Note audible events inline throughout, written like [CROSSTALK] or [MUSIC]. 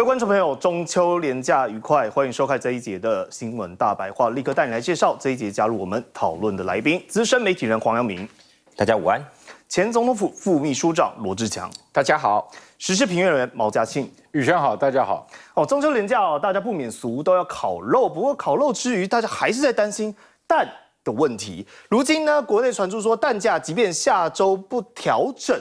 各位观众朋友，中秋连假愉快，欢迎收看这一节的新闻大白话，立刻带你来介绍这一节加入我们讨论的来宾：资深媒体人黄阳明，大家午安；前总统府副秘书长罗志强，大家好；时事评论员毛嘉庆，宇轩好，大家好。哦，中秋连假，大家不免俗，都要烤肉。不过烤肉之余，大家还是在担心蛋的问题。如今呢，国内传出说蛋价即便下周不调整。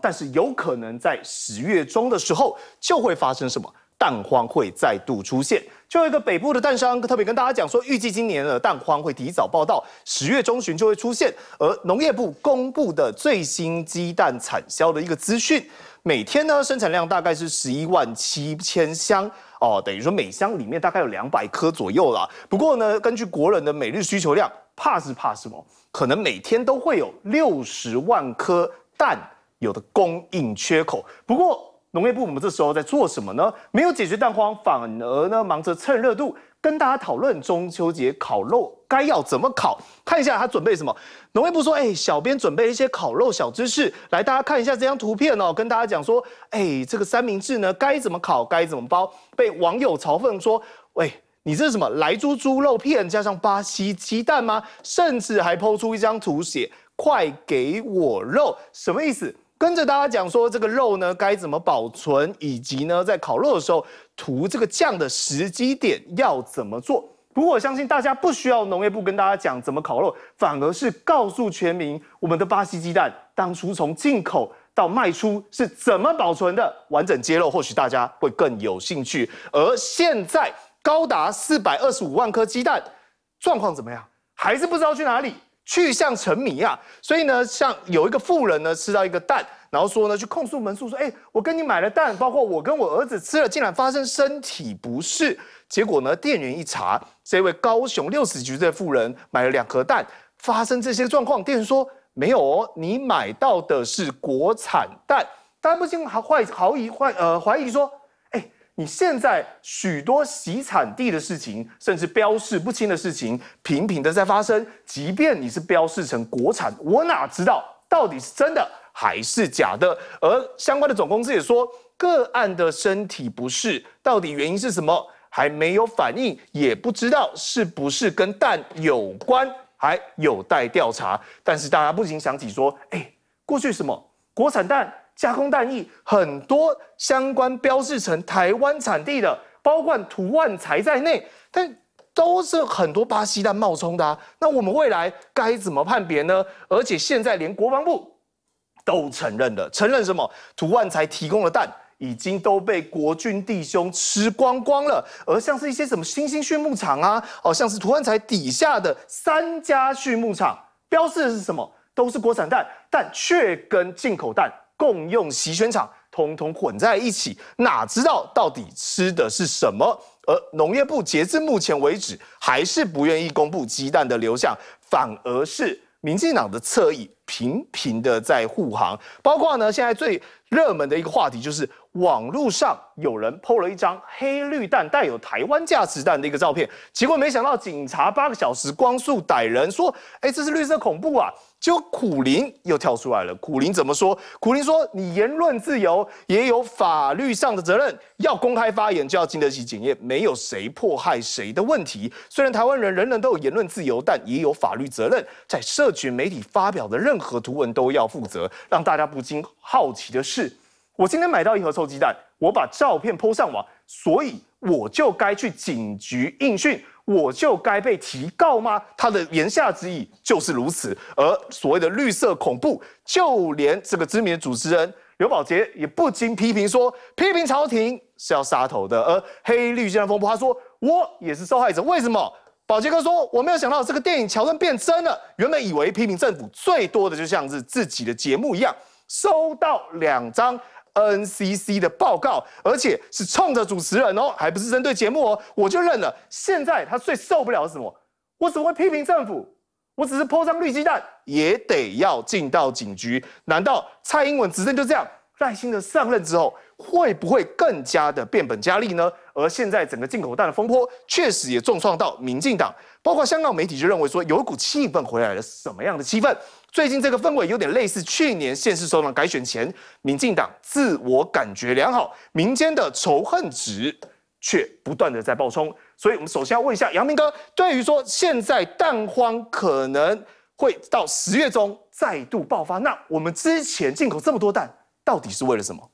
但是有可能在十月中的时候就会发生什么蛋荒会再度出现。就一个北部的蛋商特别跟大家讲说，预计今年的蛋荒会提早报道，十月中旬就会出现。而农业部公布的最新鸡蛋产销的一个资讯，每天呢生产量大概是十一万七千箱哦，等于说每箱里面大概有两百颗左右啦。不过呢，根据国人的每日需求量，怕是怕什么？可能每天都会有六十万颗蛋。有的供应缺口，不过农业部，我们这时候在做什么呢？没有解决蛋荒，反而呢忙着蹭热度，跟大家讨论中秋节烤肉该要怎么烤，看一下他准备什么。农业部说：“哎，小编准备一些烤肉小知识，来大家看一下这张图片哦，跟大家讲说，哎，这个三明治呢该怎么烤，该怎么包。”被网友嘲讽说：“喂，你这是什么来猪猪肉片加上巴西鸡蛋吗？”甚至还抛出一张图写：“快给我肉，什么意思？”跟着大家讲说这个肉呢该怎么保存，以及呢在烤肉的时候涂这个酱的时机点要怎么做。不过我相信大家不需要农业部跟大家讲怎么烤肉，反而是告诉全民我们的巴西鸡蛋当初从进口到卖出是怎么保存的。完整揭露或许大家会更有兴趣。而现在高达四百二十五万颗鸡蛋状况怎么样？还是不知道去哪里？去向成谜啊！所以呢，像有一个富人呢，吃到一个蛋，然后说呢，去控诉门市说：“哎，我跟你买了蛋，包括我跟我儿子吃了，竟然发生身体不适。”结果呢，店员一查，这位高雄六十几岁的妇人买了两盒蛋，发生这些状况，店员说：“没有，哦，你买到的是国产蛋。”大家不禁还怀怀疑，怀呃怀疑说。你现在许多洗产地的事情，甚至标示不清的事情，频频的在发生。即便你是标示成国产，我哪知道到底是真的还是假的？而相关的总公司也说，个案的身体不适到底原因是什么还没有反应，也不知道是不是跟蛋有关，还有待调查。但是大家不禁想起说，哎，过去什么国产蛋？加工蛋液很多相关标示成台湾产地的，包括涂万才在内，但都是很多巴西蛋冒充的。那我们未来该怎么判别呢？而且现在连国防部都承认了，承认什么？涂万才提供的蛋已经都被国军弟兄吃光光了。而像是一些什么新兴畜牧场啊，哦，像是涂万才底下的三家畜牧场，标示是什么？都是国产蛋，但却跟进口蛋。共用洗选厂，通通混在一起，哪知道到底吃的是什么？而农业部截至目前为止，还是不愿意公布鸡蛋的流向，反而是民进党的侧翼频频的在护航。包括呢，现在最热门的一个话题就是。网络上有人 PO 了一张黑绿弹带有台湾价值弹的一个照片，结果没想到警察八个小时光速逮人，说：“哎，这是绿色恐怖啊！”就苦林又跳出来了。苦林怎么说？苦林说：“你言论自由也有法律上的责任，要公开发言就要经得起检验，没有谁迫害谁的问题。虽然台湾人人人都有言论自由，但也有法律责任，在社群媒体发表的任何图文都要负责。”让大家不禁好奇的是。我今天买到一盒臭鸡蛋，我把照片 p 上网，所以我就该去警局应讯，我就该被提告吗？他的言下之意就是如此。而所谓的绿色恐怖，就连这个知名的主持人刘宝杰也不禁批评说：批评朝廷是要杀头的。而黑绿鸡蛋风波，他说我也是受害者，为什么？宝杰哥说我没有想到这个电影桥段变真了，原本以为批评政府最多的，就像是自己的节目一样，收到两张。NCC 的报告，而且是冲着主持人哦，还不是针对节目哦，我就认了。现在他最受不了什么？我怎么会批评政府？我只是泼张绿鸡蛋，也得要进到警局。难道蔡英文执政就这样耐心的上任之后，会不会更加的变本加厉呢？而现在整个进口蛋的风波，确实也重创到民进党，包括香港媒体就认为说，有一股气氛回来了，什么样的气氛？最近这个氛围有点类似去年县市首长改选前，民进党自我感觉良好，民间的仇恨值却不断的在爆冲。所以，我们首先要问一下杨明哥，对于说现在蛋荒可能会到十月中再度爆发，那我们之前进口这么多蛋，到底是为了什么？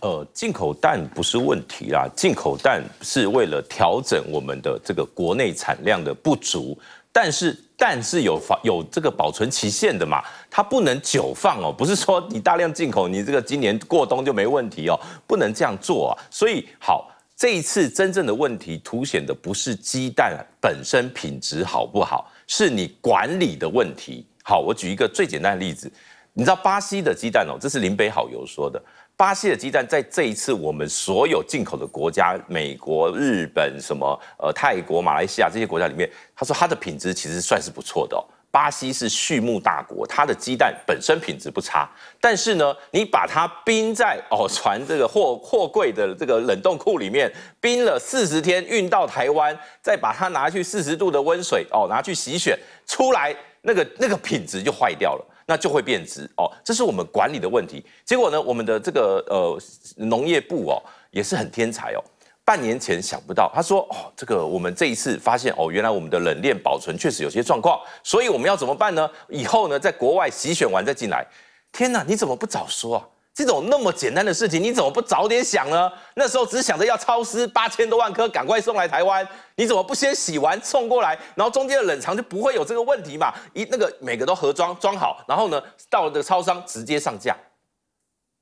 呃，进口蛋不是问题啦，进口蛋是为了调整我们的这个国内产量的不足，但是。但是有防有这个保存期限的嘛，它不能久放哦。[LAUGHS] 不是说你大量进口，你这个今年过冬就没问题哦，不能这样做啊。所以好，这一次真正的问题凸显的不是鸡蛋本身品质好不好，是你管理的问题。好，我举一个最简单的例子。你知道巴西的鸡蛋哦？这是林北好友说的。巴西的鸡蛋在这一次我们所有进口的国家，美国、日本、什么呃泰国、马来西亚这些国家里面，他说它的品质其实算是不错的。巴西是畜牧大国，它的鸡蛋本身品质不差，但是呢，你把它冰在哦船这个货货柜的这个冷冻库里面冰了四十天，运到台湾，再把它拿去四十度的温水哦拿去洗选出来，那个那个品质就坏掉了。那就会变质哦，这是我们管理的问题。结果呢，我们的这个呃农业部哦也是很天才哦，半年前想不到，他说哦这个我们这一次发现哦，原来我们的冷链保存确实有些状况，所以我们要怎么办呢？以后呢在国外洗选完再进来，天哪，你怎么不早说啊？这种那么简单的事情，你怎么不早点想呢？那时候只想着要超师八千多万颗，赶快送来台湾。你怎么不先洗完送过来，然后中间的冷藏就不会有这个问题嘛？一那个每个都盒装装好，然后呢到的超商直接上架。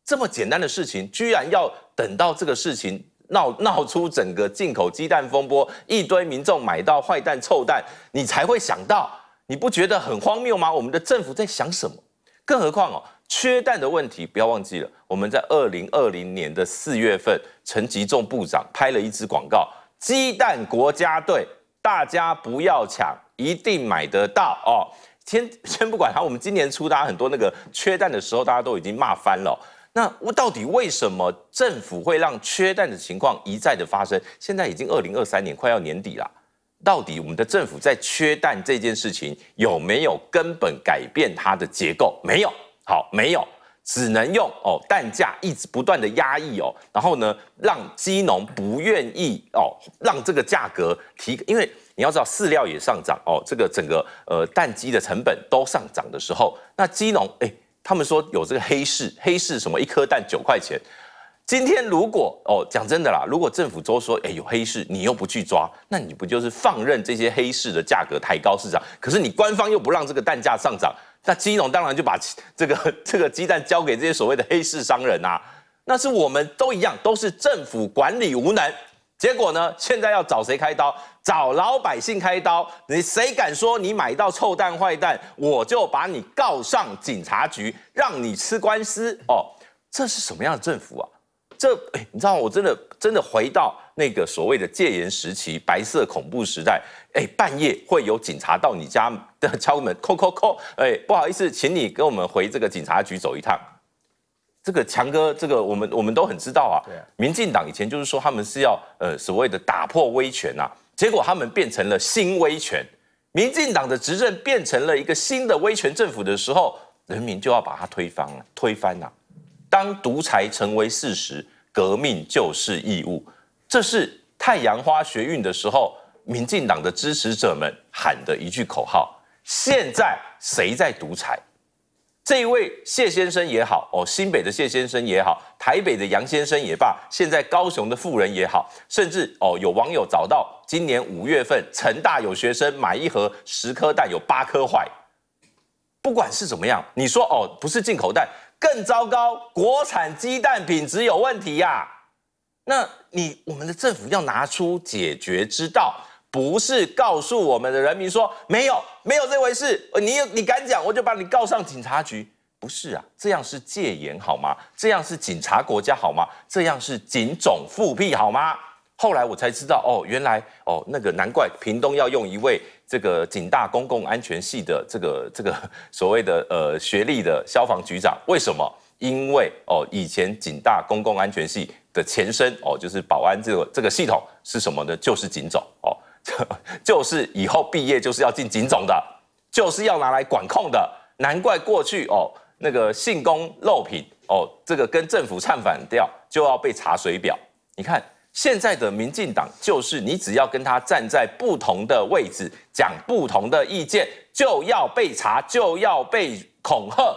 这么简单的事情，居然要等到这个事情闹闹出整个进口鸡蛋风波，一堆民众买到坏蛋臭蛋，你才会想到？你不觉得很荒谬吗？我们的政府在想什么？更何况哦。缺蛋的问题，不要忘记了。我们在二零二零年的四月份，陈吉仲部长拍了一支广告：“鸡蛋国家队，大家不要抢，一定买得到哦。”先 [LAUGHS] 先不管他，我们今年初，大家很多那个缺蛋的时候，大家都已经骂翻了。那我到底为什么政府会让缺蛋的情况一再的发生？现在已经二零二三年，快要年底了，到底我们的政府在缺蛋这件事情有没有根本改变它的结构？没有。好，没有，只能用哦蛋价一直不断的压抑哦，然后呢，让鸡农不愿意哦，让这个价格提，因为你要知道饲料也上涨哦，这个整个呃蛋鸡的成本都上涨的时候，那鸡农哎，他们说有这个黑市，黑市什么一颗蛋九块钱，今天如果哦讲真的啦，如果政府都说哎有黑市，你又不去抓，那你不就是放任这些黑市的价格抬高市场？可是你官方又不让这个蛋价上涨。那基隆当然就把这个这个鸡蛋交给这些所谓的黑市商人啊，那是我们都一样，都是政府管理无能。结果呢，现在要找谁开刀？找老百姓开刀。你谁敢说你买到臭蛋坏蛋，我就把你告上警察局，让你吃官司哦？这是什么样的政府啊？这你知道我真的真的回到。那个所谓的戒严时期、白色恐怖时代，哎，半夜会有警察到你家的敲门，[LAUGHS] 叩叩扣，哎，不好意思，请你跟我们回这个警察局走一趟。这个强哥，这个我们我们都很知道啊。民进党以前就是说他们是要呃所谓的打破威权呐，结果他们变成了新威权。民进党的执政变成了一个新的威权政府的时候，人民就要把它推翻，推翻啊。当独裁成为事实，革命就是义务。这是太阳花学运的时候，民进党的支持者们喊的一句口号。现在谁在独裁？这一位谢先生也好，哦，新北的谢先生也好，台北的杨先生也罢，现在高雄的富人也好，甚至哦，有网友找到今年五月份成大有学生买一盒十颗蛋，有八颗坏。不管是怎么样，你说哦，不是进口蛋，更糟糕，国产鸡蛋品质有问题呀。那你我们的政府要拿出解决之道，不是告诉我们的人民说没有没有这回事，你你敢讲我就把你告上警察局，不是啊，这样是戒严好吗？这样是警察国家好吗？这样是警种复辟好吗？后来我才知道哦，原来哦那个难怪屏东要用一位这个警大公共安全系的这个这个 [LAUGHS] 所谓的呃学历的消防局长，为什么？因为哦以前警大公共安全系。的前身哦，就是保安这个这个系统是什么呢？就是警种哦，[LAUGHS] 就是以后毕业就是要进警种的，就是要拿来管控的。难怪过去哦，那个性工漏品哦，这个跟政府唱反调就要被查水表。你看现在的民进党，就是你只要跟他站在不同的位置讲不同的意见，就要被查，就要被恐吓。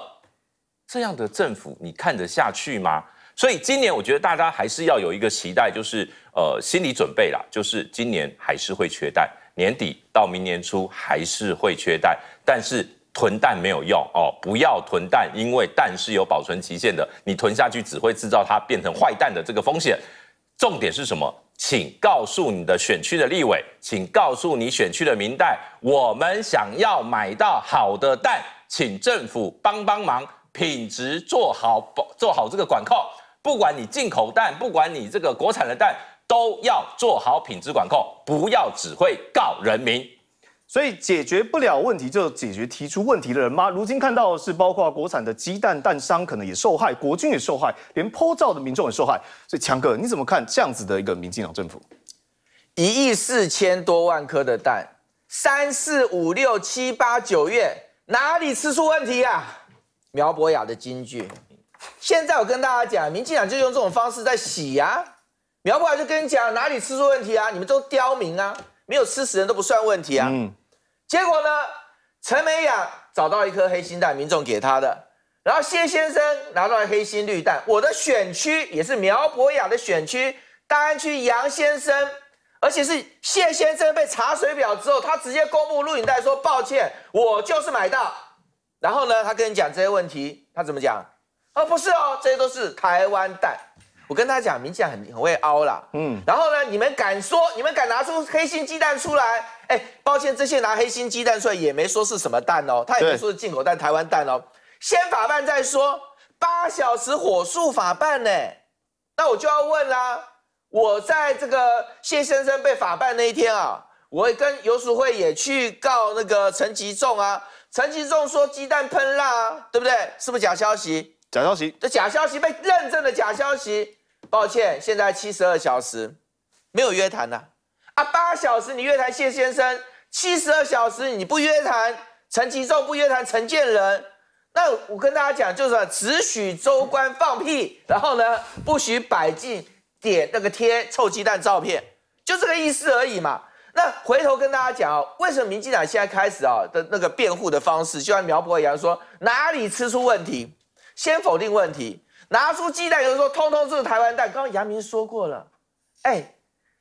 这样的政府，你看得下去吗？所以今年我觉得大家还是要有一个期待，就是呃心理准备啦，就是今年还是会缺蛋，年底到明年初还是会缺蛋。但是囤蛋没有用哦，不要囤蛋，因为蛋是有保存期限的，你囤下去只会制造它变成坏蛋的这个风险。重点是什么？请告诉你的选区的立委，请告诉你选区的民代，我们想要买到好的蛋，请政府帮帮忙，品质做好，保做好这个管控。不管你进口蛋，不管你这个国产的蛋，都要做好品质管控，不要只会告人民。所以解决不了问题，就解决提出问题的人吗？如今看到的是包括国产的鸡蛋，蛋商可能也受害，国军也受害，连泼照的民众也受害。所以强哥，你怎么看这样子的一个民进党政府？一亿四千多万颗的蛋，三四五六七八九月，哪里吃出问题啊？苗博雅的金句。现在我跟大家讲，民进党就用这种方式在洗啊。苗博雅就跟你讲哪里吃出问题啊？你们都刁民啊，没有吃死人都不算问题啊。嗯。结果呢，陈美雅找到一颗黑心蛋，民众给她的。然后谢先生拿到了黑心绿蛋，我的选区也是苗博雅的选区，大安区杨先生，而且是谢先生被查水表之后，他直接公布录影带说抱歉，我就是买到。然后呢，他跟你讲这些问题，他怎么讲？呃不是哦，这些都是台湾蛋。我跟他讲，民进党很很会凹啦。嗯，然后呢，你们敢说，你们敢拿出黑心鸡蛋出来？哎，抱歉，这些拿黑心鸡蛋出来也没说是什么蛋哦，他也没说是进口蛋、台湾蛋哦。先法办再说，八小时火速法办呢。那我就要问啦，我在这个谢先生被法办那一天啊，我会跟游淑慧也去告那个陈吉仲啊。陈吉仲说鸡蛋喷蜡，对不对？是不是假消息？假消息，这假消息被认证的假消息，抱歉，现在七十二小时没有约谈呐啊，八小时你约谈谢先生，七十二小时你不约谈陈其忠，不约谈陈建仁，那我跟大家讲，就是只许州官放屁，然后呢，不许百姓点那个贴臭鸡蛋照片，就这个意思而已嘛。那回头跟大家讲啊，为什么民进党现在开始啊的那个辩护的方式，就像苗博一样说哪里吃出问题？先否定问题，拿出鸡蛋就是说，通通就是台湾蛋。刚刚杨明说过了，哎，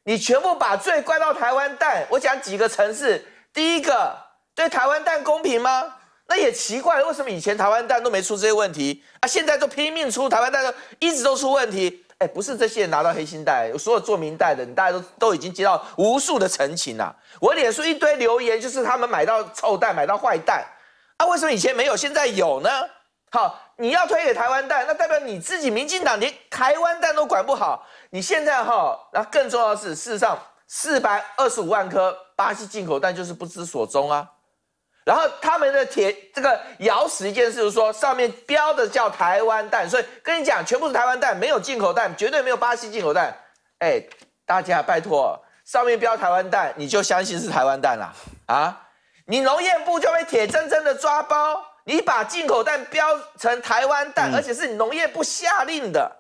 你全部把罪怪到台湾蛋。我讲几个城市，第一个对台湾蛋公平吗？那也奇怪，为什么以前台湾蛋都没出这些问题啊？现在就拼命出台湾蛋，一直都出问题。哎，不是这些人拿到黑心蛋，所有做明贷的，你大家都都已经接到无数的澄清了。我脸书一堆留言，就是他们买到臭蛋，买到坏蛋。啊，为什么以前没有，现在有呢？好。你要推给台湾蛋，那代表你自己民进党连台湾蛋都管不好。你现在哈，那更重要的是，事实上四百二十五万颗巴西进口蛋就是不知所踪啊。然后他们的铁这个咬死一件事就是说，上面标的叫台湾蛋，所以跟你讲，全部是台湾蛋，没有进口蛋，绝对没有巴西进口蛋。哎，大家拜托，上面标台湾蛋，你就相信是台湾蛋啦。啊？你农业部就被铁铮铮的抓包。你把进口蛋标成台湾蛋，而且是农业部下令的，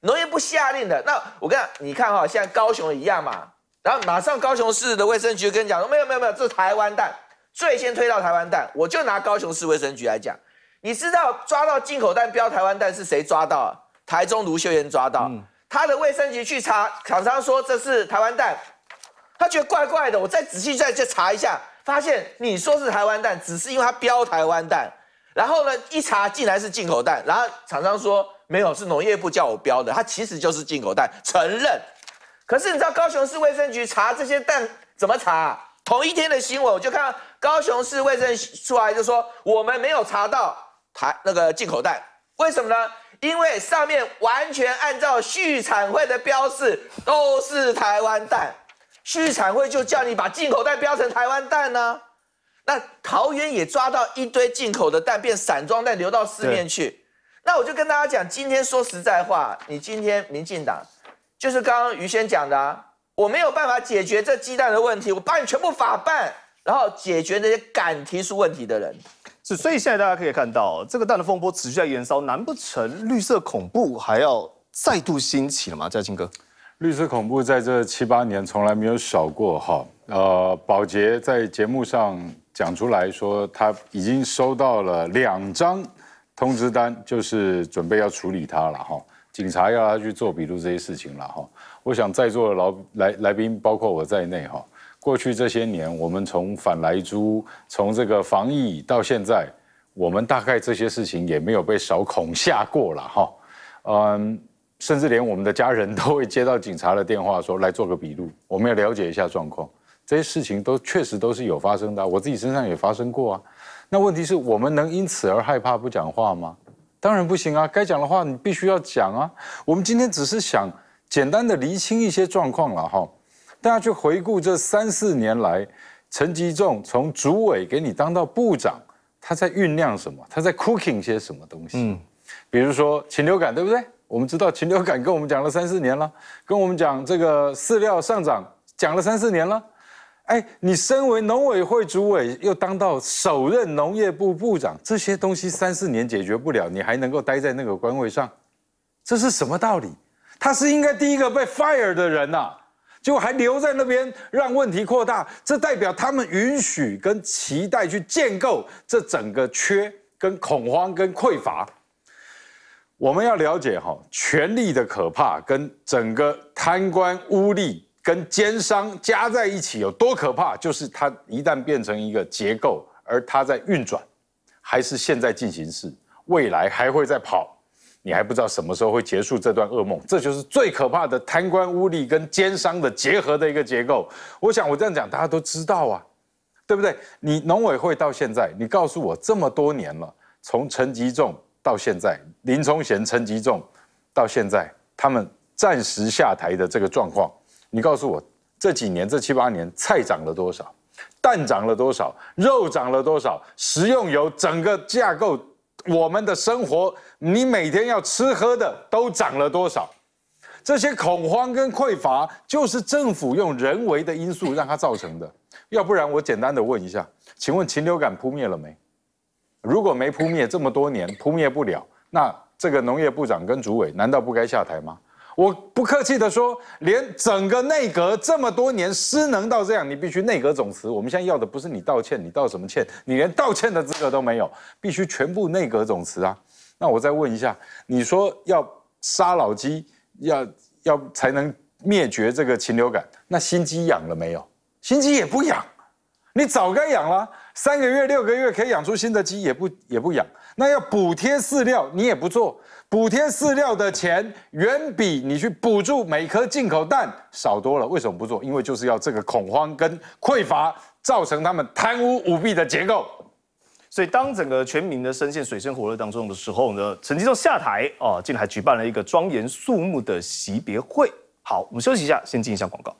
农业部下令的。那我跟你看哈，像高雄一样嘛，然后马上高雄市的卫生局跟跟讲说，没有没有没有，这是台湾蛋，最先推到台湾蛋。我就拿高雄市卫生局来讲，你知道抓到进口蛋标台湾蛋是谁抓到？台中卢秀妍抓到，他的卫生局去查，厂商说这是台湾蛋，他觉得怪怪的，我再仔细再去查一下。发现你说是台湾蛋，只是因为它标台湾蛋，然后呢一查竟然是进口蛋，然后厂商说没有，是农业部叫我标的，它其实就是进口蛋，承认。可是你知道高雄市卫生局查这些蛋怎么查？同一天的新闻我就看到高雄市卫生出来就说我们没有查到台那个进口蛋，为什么呢？因为上面完全按照畜产会的标示都是台湾蛋。畜产会就叫你把进口蛋标成台湾蛋呢，那桃园也抓到一堆进口的蛋变散装蛋流到市面去，那我就跟大家讲，今天说实在话，你今天民进党就是刚刚于先讲的，我没有办法解决这鸡蛋的问题，我把你全部法办，然后解决那些敢提出问题的人。是，所以现在大家可以看到这个蛋的风波持续在延烧，难不成绿色恐怖还要再度兴起了吗？嘉庆哥？绿色恐怖在这七八年从来没有少过哈，呃，宝洁在节目上讲出来说他已经收到了两张通知单，就是准备要处理他了哈，警察要他去做笔录这些事情了哈。我想在座的老来来宾包括我在内哈，过去这些年我们从反来租，从这个防疫到现在，我们大概这些事情也没有被少恐吓过了哈，嗯。甚至连我们的家人 [LAUGHS] 都会接到警察的电话，说来做个笔录，我们要了解一下状况。这些事情都确实都是有发生的，我自己身上也发生过啊。那问题是我们能因此而害怕不讲话吗？当然不行啊，该讲的话你必须要讲啊。我们今天只是想简单的厘清一些状况了哈。大家去回顾这三四年来，陈吉仲从主委给你当到部长，他在酝酿什么？他在 cooking 一些什么东西？嗯，比如说禽流感，对不对？我们知道禽流感跟我们讲了三四年了，跟我们讲这个饲料上涨讲了三四年了，哎，你身为农委会主委又当到首任农业部部长，这些东西三四年解决不了，你还能够待在那个官位上，这是什么道理？他是应该第一个被 fire 的人呐，结果还留在那边让问题扩大，这代表他们允许跟期待去建构这整个缺跟恐慌跟匮乏。我们要了解哈，权力的可怕跟整个贪官污吏跟奸商加在一起有多可怕，就是它一旦变成一个结构，而它在运转，还是现在进行式，未来还会在跑，你还不知道什么时候会结束这段噩梦。这就是最可怕的贪官污吏跟奸商的结合的一个结构。我想我这样讲，大家都知道啊，对不对？你农委会到现在，你告诉我这么多年了，从陈吉仲。到现在，林冲贤、陈吉仲，到现在他们暂时下台的这个状况，你告诉我这几年这七八年菜涨了多少，蛋涨了多少，肉涨了多少，食用油整个架构，我们的生活，你每天要吃喝的都涨了多少？这些恐慌跟匮乏就是政府用人为的因素让它造成的。要不然我简单的问一下，请问禽流感扑灭了没？如果没扑灭这么多年，扑灭不了，那这个农业部长跟主委难道不该下台吗？我不客气的说，连整个内阁这么多年失能到这样，你必须内阁总辞。我们现在要的不是你道歉，你道什么歉？你连道歉的资格都没有，必须全部内阁总辞啊！那我再问一下，你说要杀老鸡，要要才能灭绝这个禽流感？那新鸡养了没有？新鸡也不养，你早该养了。三个月、六个月可以养出新的鸡，也不也不养。那要补贴饲料，你也不做。补贴饲料的钱远比你去补助每颗进口蛋少多了。为什么不做？因为就是要这个恐慌跟匮乏，造成他们贪污舞弊的结构。所以当整个全民的深陷水深火热当中的时候呢，陈吉仲下台啊，竟然还举办了一个庄严肃穆的惜别会。好，我们休息一下，先进一下广告。